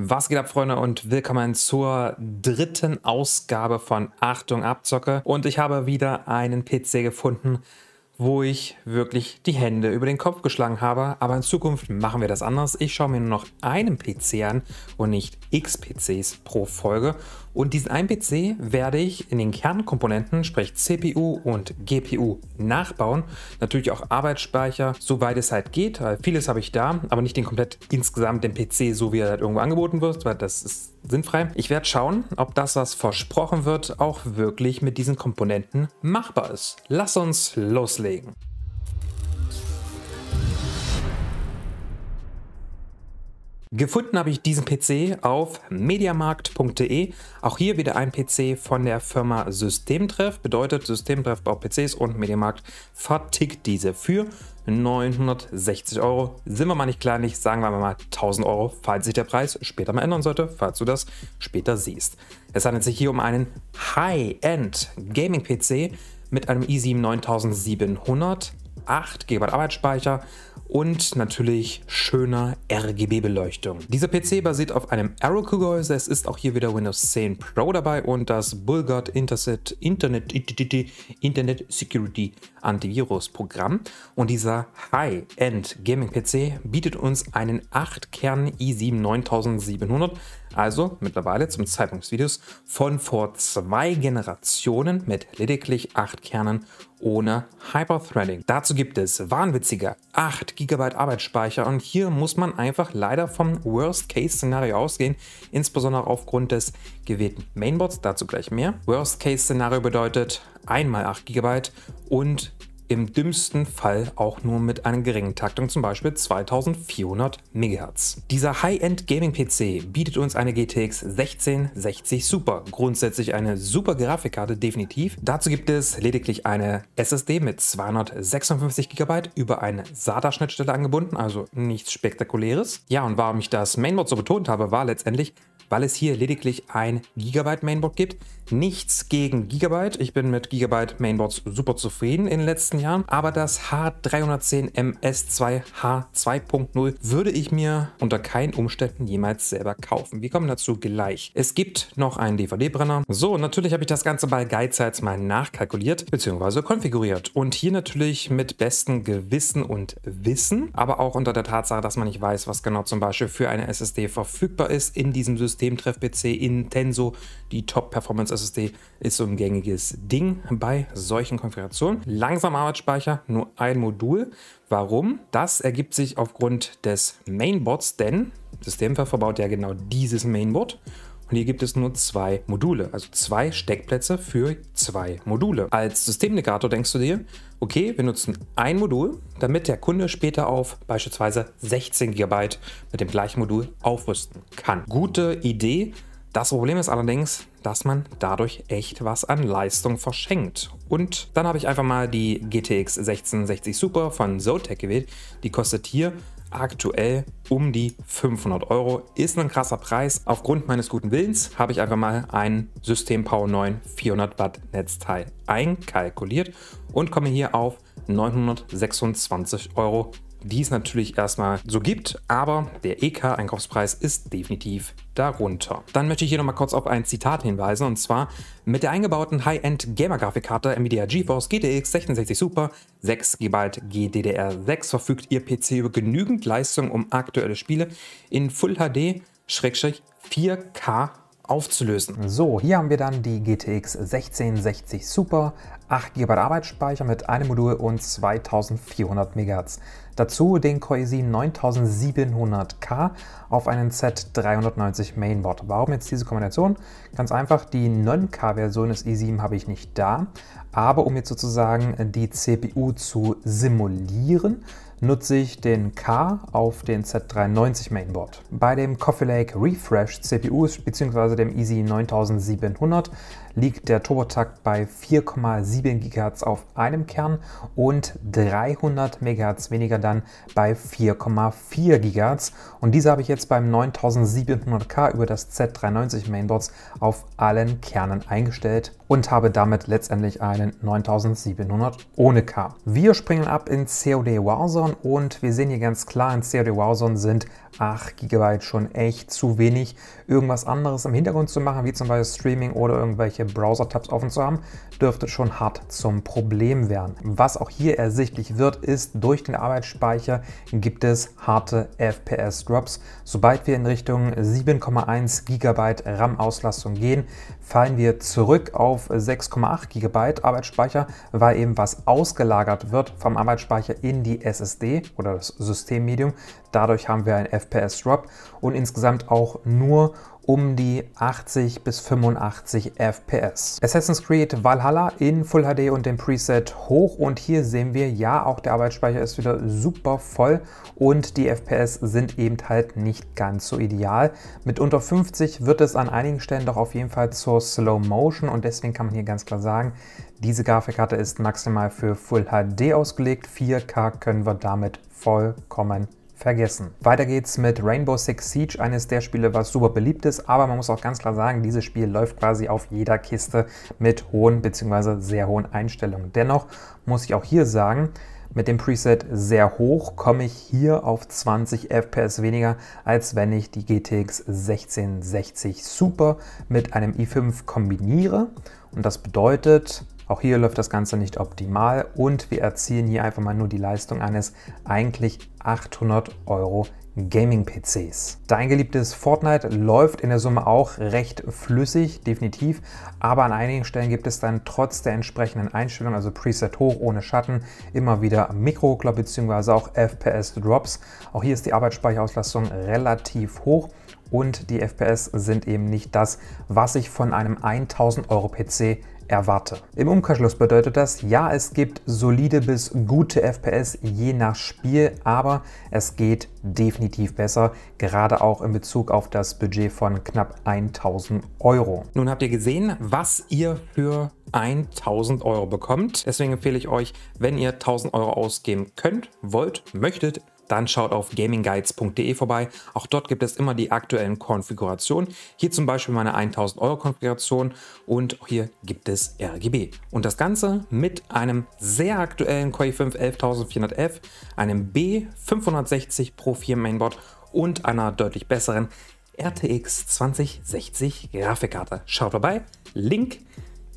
Was geht ab, Freunde, und willkommen zur dritten Ausgabe von Achtung Abzocke. Und ich habe wieder einen PC gefunden, wo ich wirklich die Hände über den Kopf geschlagen habe. Aber in Zukunft machen wir das anders. Ich schaue mir nur noch einen PC an und nicht x PCs pro Folge. Und diesen einen PC werde ich in den Kernkomponenten, sprich CPU und GPU, nachbauen. Natürlich auch Arbeitsspeicher, soweit es halt geht. Weil vieles habe ich da, aber nicht den komplett insgesamt den PC, so wie er halt irgendwo angeboten wird, weil das ist sinnfrei. Ich werde schauen, ob das, was versprochen wird, auch wirklich mit diesen Komponenten machbar ist. Lass uns loslegen anlegen. Gefunden habe ich diesen PC auf mediamarkt.de. Auch hier wieder ein PC von der Firma Systemtreff. Bedeutet, Systemtreff baut PCs und Mediamarkt vertickt diese für 960 Euro. Sind wir mal nicht kleinlich, sagen wir mal 1000 Euro, falls sich der Preis später mal ändern sollte, falls du das später siehst. Es handelt sich hier um einen High-End Gaming-PC mit einem i7 9700, 8 GB Arbeitsspeicher und natürlich schöner RGB-Beleuchtung. Dieser PC basiert auf einem Arrow-Gehäuse, es ist auch hier wieder Windows 10 Pro dabei und das Bulgard Intercept Internet, Internet Security Antivirus-Programm. Und dieser High-End Gaming-PC bietet uns einen 8-Kern i7 9700 also mittlerweile zum Zeitpunkt des Videos von vor zwei Generationen mit lediglich 8 Kernen ohne Hyperthreading. Dazu gibt es wahnwitzige 8 GB Arbeitsspeicher und hier muss man einfach leider vom Worst-Case-Szenario ausgehen, insbesondere aufgrund des gewählten Mainboards, dazu gleich mehr. Worst-Case-Szenario bedeutet einmal 8 GB und im dümmsten Fall auch nur mit einer geringen Taktung, zum Beispiel 2400 MHz. Dieser High-End Gaming PC bietet uns eine GTX 1660 Super, grundsätzlich eine super Grafikkarte definitiv. Dazu gibt es lediglich eine SSD mit 256 GB über eine SATA-Schnittstelle angebunden, also nichts Spektakuläres. Ja, und warum ich das Mainboard so betont habe, war letztendlich, weil es hier lediglich ein Gigabyte Mainboard gibt. Nichts gegen Gigabyte. Ich bin mit Gigabyte Mainboards super zufrieden in den letzten Jahren. Aber das H310 MS2 H2.0 würde ich mir unter keinen Umständen jemals selber kaufen. Wir kommen dazu gleich. Es gibt noch einen DVD-Brenner. So, natürlich habe ich das Ganze bei Geizhals mal nachkalkuliert bzw. konfiguriert. Und hier natürlich mit bestem Gewissen und Wissen, aber auch unter der Tatsache, dass man nicht weiß, was genau zum Beispiel für eine SSD verfügbar ist in diesem System Systemtreff-PC in Tenso. Die Top-Performance SSD ist so ein gängiges Ding bei solchen Konfigurationen. Langsam Arbeitsspeicher, nur ein Modul. Warum? Das ergibt sich aufgrund des Mainboards, denn Systemtreff verbaut ja genau dieses Mainboard und hier gibt es nur zwei Module, also zwei Steckplätze für zwei Module. Als Systemnegator denkst du dir, okay, wir nutzen ein Modul, damit der Kunde später auf beispielsweise 16 GB mit dem gleichen Modul aufrüsten kann. Gute Idee, das Problem ist allerdings, dass man dadurch echt was an Leistung verschenkt. Und dann habe ich einfach mal die GTX 1660 Super von Zotac gewählt. Die kostet hier aktuell um die 500 Euro. Ist ein krasser Preis. Aufgrund meines guten Willens habe ich einfach mal ein System Power 9 400 Watt Netzteil einkalkuliert und komme hier auf 926 Euro die es natürlich erstmal so gibt, aber der EK-Einkaufspreis ist definitiv darunter. Dann möchte ich hier nochmal kurz auf ein Zitat hinweisen und zwar mit der eingebauten High-End Gamer-Grafikkarte NVIDIA GeForce GTX 66 Super 6 GB GDDR6 verfügt Ihr PC über genügend Leistung, um aktuelle Spiele in Full HD 4K aufzulösen. So, hier haben wir dann die GTX 1660 Super, 8 GB Arbeitsspeicher mit einem Modul und 2400 MHz. Dazu den Core 9700K auf einen Z390 Mainboard. Warum jetzt diese Kombination? Ganz einfach, die 9K-Version des e i7 habe ich nicht da, aber um jetzt sozusagen die CPU zu simulieren, nutze ich den K auf den z 93 Mainboard. Bei dem Coffee Lake Refresh CPUs bzw. dem Easy 9700 liegt der Turbotakt bei 4,7 GHz auf einem Kern und 300 MHz weniger dann bei 4,4 GHz. Und diese habe ich jetzt beim 9700K über das z 93 Mainboards auf allen Kernen eingestellt und habe damit letztendlich einen 9700 ohne K. Wir springen ab in COD Warzone und wir sehen hier ganz klar, in COD Warzone sind 8 GB schon echt zu wenig, irgendwas anderes im Hintergrund zu machen, wie zum Beispiel Streaming oder irgendwelche Browser-Tabs offen zu haben, dürfte schon hart zum Problem werden. Was auch hier ersichtlich wird, ist, durch den Arbeitsspeicher gibt es harte FPS-Drops. Sobald wir in Richtung 7,1 GB RAM-Auslastung gehen, fallen wir zurück auf 6,8 GB Arbeitsspeicher, weil eben was ausgelagert wird vom Arbeitsspeicher in die SSD oder das Systemmedium. Dadurch haben wir ein FPS FPS droppt und insgesamt auch nur um die 80 bis 85 FPS. Assassin's Creed Valhalla in Full HD und dem Preset hoch und hier sehen wir, ja, auch der Arbeitsspeicher ist wieder super voll und die FPS sind eben halt nicht ganz so ideal. Mit unter 50 wird es an einigen Stellen doch auf jeden Fall zur Slow Motion und deswegen kann man hier ganz klar sagen, diese Grafikkarte ist maximal für Full HD ausgelegt, 4K können wir damit vollkommen vergessen. Weiter geht's mit Rainbow Six Siege, eines der Spiele, was super beliebt ist, aber man muss auch ganz klar sagen, dieses Spiel läuft quasi auf jeder Kiste mit hohen bzw. sehr hohen Einstellungen. Dennoch muss ich auch hier sagen, mit dem Preset sehr hoch komme ich hier auf 20 FPS weniger, als wenn ich die GTX 1660 Super mit einem i5 kombiniere. Und das bedeutet, auch hier läuft das Ganze nicht optimal und wir erzielen hier einfach mal nur die Leistung eines eigentlich 800 Euro Gaming-PCs. Dein geliebtes Fortnite läuft in der Summe auch recht flüssig, definitiv, aber an einigen Stellen gibt es dann trotz der entsprechenden Einstellungen, also Preset hoch, ohne Schatten, immer wieder Mikroklapp bzw. auch FPS-Drops. Auch hier ist die Arbeitsspeicherauslastung relativ hoch und die FPS sind eben nicht das, was ich von einem 1000 Euro PC erwarte. Im Umkehrschluss bedeutet das, ja, es gibt solide bis gute FPS je nach Spiel, aber es geht definitiv besser, gerade auch in Bezug auf das Budget von knapp 1000 Euro. Nun habt ihr gesehen, was ihr für 1000 Euro bekommt. Deswegen empfehle ich euch, wenn ihr 1000 Euro ausgeben könnt, wollt, möchtet, dann schaut auf gamingguides.de vorbei. Auch dort gibt es immer die aktuellen Konfigurationen. Hier zum Beispiel meine 1000 Euro Konfiguration und hier gibt es RGB. Und das Ganze mit einem sehr aktuellen Core i5 11400F, einem B560 Pro 4 Mainboard und einer deutlich besseren RTX 2060 Grafikkarte. Schaut vorbei, Link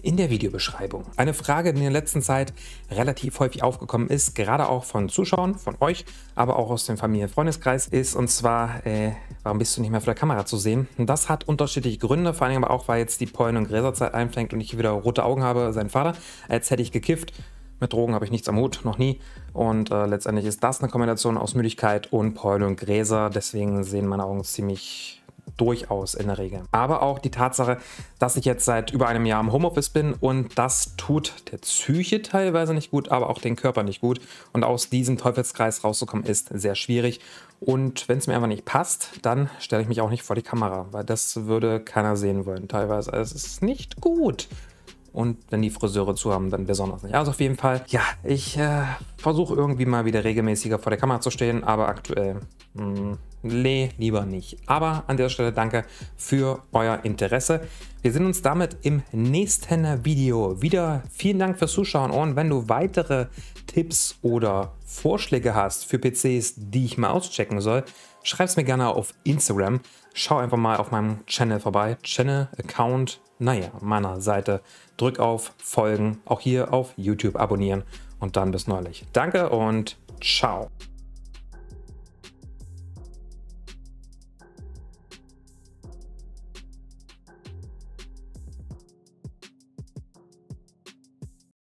in der Videobeschreibung. Eine Frage, die in der letzten Zeit relativ häufig aufgekommen ist, gerade auch von Zuschauern, von euch, aber auch aus dem Familien-Freundeskreis, ist und zwar, äh, warum bist du nicht mehr vor der Kamera zu sehen? Und das hat unterschiedliche Gründe, vor allem aber auch, weil jetzt die Pollen- und Gräserzeit einfängt und ich wieder rote Augen habe, sein Vater, als hätte ich gekifft. Mit Drogen habe ich nichts am Hut, noch nie. Und äh, letztendlich ist das eine Kombination aus Müdigkeit und Pollen und Gräser. Deswegen sehen meine Augen ziemlich durchaus in der Regel. Aber auch die Tatsache, dass ich jetzt seit über einem Jahr im Homeoffice bin und das tut der Psyche teilweise nicht gut, aber auch den Körper nicht gut. Und aus diesem Teufelskreis rauszukommen ist sehr schwierig. Und wenn es mir einfach nicht passt, dann stelle ich mich auch nicht vor die Kamera, weil das würde keiner sehen wollen teilweise. Also es ist nicht gut. Und wenn die Friseure zu haben, dann besonders nicht. Also auf jeden Fall, ja, ich äh, versuche irgendwie mal wieder regelmäßiger vor der Kamera zu stehen, aber aktuell, mh, hm, nee, lieber nicht. Aber an der Stelle danke für euer Interesse. Wir sehen uns damit im nächsten Video wieder. Vielen Dank fürs Zuschauen und wenn du weitere Tipps oder Vorschläge hast für PCs, die ich mal auschecken soll, schreib es mir gerne auf Instagram. Schau einfach mal auf meinem Channel vorbei, Channel, Account, naja, meiner Seite. Drück auf Folgen, auch hier auf YouTube abonnieren und dann bis neulich. Danke und ciao.